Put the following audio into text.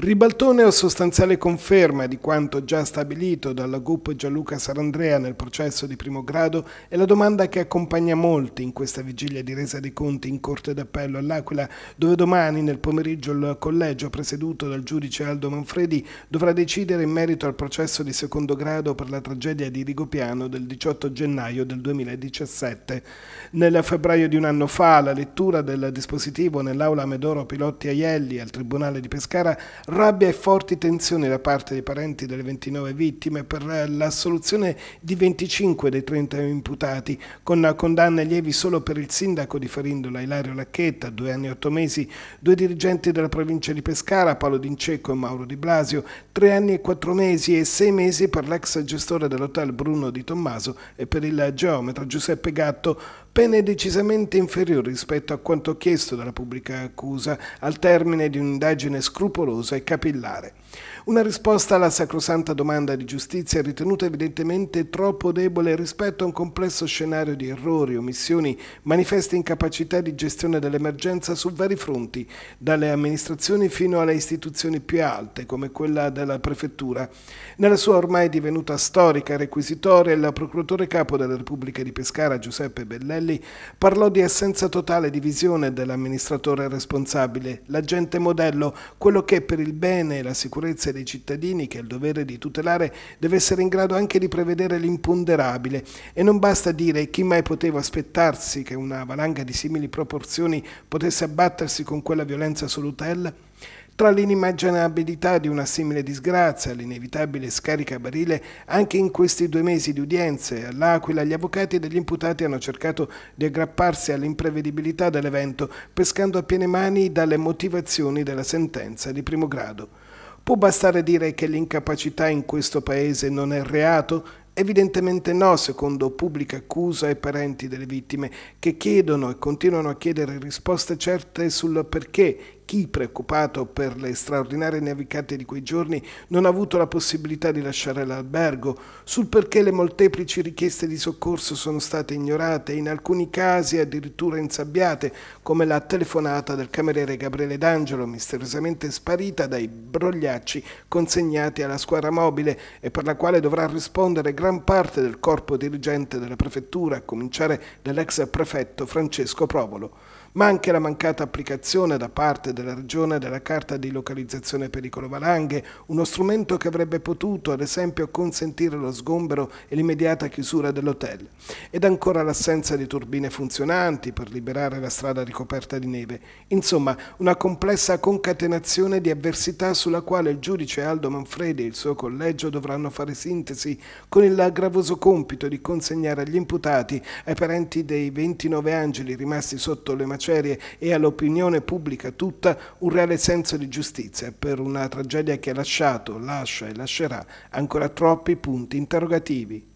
Ribaltone o sostanziale conferma di quanto già stabilito dalla GUP Gianluca Sarandrea nel processo di primo grado è la domanda che accompagna molti in questa vigilia di resa dei conti in Corte d'Appello all'Aquila, dove domani nel pomeriggio il collegio presieduto dal giudice Aldo Manfredi dovrà decidere in merito al processo di secondo grado per la tragedia di Rigopiano del 18 gennaio del 2017. Nel febbraio di un anno fa la lettura del dispositivo nell'aula Medoro Pilotti Aielli al Tribunale di Pescara rabbia e forti tensioni da parte dei parenti delle 29 vittime per eh, l'assoluzione di 25 dei 30 imputati, con condanne lievi solo per il sindaco di Farindola Ilario Lacchetta, due anni e otto mesi, due dirigenti della provincia di Pescara, Paolo D'Incecco e Mauro Di Blasio, tre anni e quattro mesi e sei mesi per l'ex gestore dell'hotel Bruno Di Tommaso e per il geometra Giuseppe Gatto, pene decisamente inferiori rispetto a quanto chiesto dalla pubblica accusa al termine di un'indagine scrupolosa e capillare. Una risposta alla sacrosanta domanda di giustizia ritenuta evidentemente troppo debole rispetto a un complesso scenario di errori, omissioni, manifeste incapacità di gestione dell'emergenza su vari fronti, dalle amministrazioni fino alle istituzioni più alte, come quella della prefettura. Nella sua ormai divenuta storica requisitoria, il procuratore capo della Repubblica di Pescara, Giuseppe Bellelli, parlò di assenza totale di visione dell'amministratore responsabile, l'agente modello, quello che per per il bene e la sicurezza dei cittadini che ha il dovere di tutelare deve essere in grado anche di prevedere l'imponderabile e non basta dire chi mai poteva aspettarsi che una valanga di simili proporzioni potesse abbattersi con quella violenza sull'hotel tra l'inimmaginabilità di una simile disgrazia, l'inevitabile scarica barile, anche in questi due mesi di udienze all'Aquila gli avvocati degli imputati hanno cercato di aggrapparsi all'imprevedibilità dell'evento, pescando a piene mani dalle motivazioni della sentenza di primo grado. Può bastare dire che l'incapacità in questo paese non è reato? Evidentemente no, secondo pubblica accusa e parenti delle vittime, che chiedono e continuano a chiedere risposte certe sul perché chi, preoccupato per le straordinarie nevicate di quei giorni, non ha avuto la possibilità di lasciare l'albergo, sul perché le molteplici richieste di soccorso sono state ignorate, e in alcuni casi addirittura insabbiate, come la telefonata del cameriere Gabriele D'Angelo, misteriosamente sparita dai brogliacci consegnati alla squadra mobile e per la quale dovrà rispondere gran parte del corpo dirigente della prefettura, a cominciare dall'ex prefetto Francesco Provolo ma anche la mancata applicazione da parte della Regione della Carta di Localizzazione Pericolo Valanghe, uno strumento che avrebbe potuto, ad esempio, consentire lo sgombero e l'immediata chiusura dell'hotel, ed ancora l'assenza di turbine funzionanti per liberare la strada ricoperta di neve. Insomma, una complessa concatenazione di avversità sulla quale il giudice Aldo Manfredi e il suo collegio dovranno fare sintesi con il gravoso compito di consegnare agli imputati, ai parenti dei 29 angeli rimasti sotto le macerie, serie e all'opinione pubblica tutta un reale senso di giustizia per una tragedia che ha lasciato, lascia e lascerà ancora troppi punti interrogativi.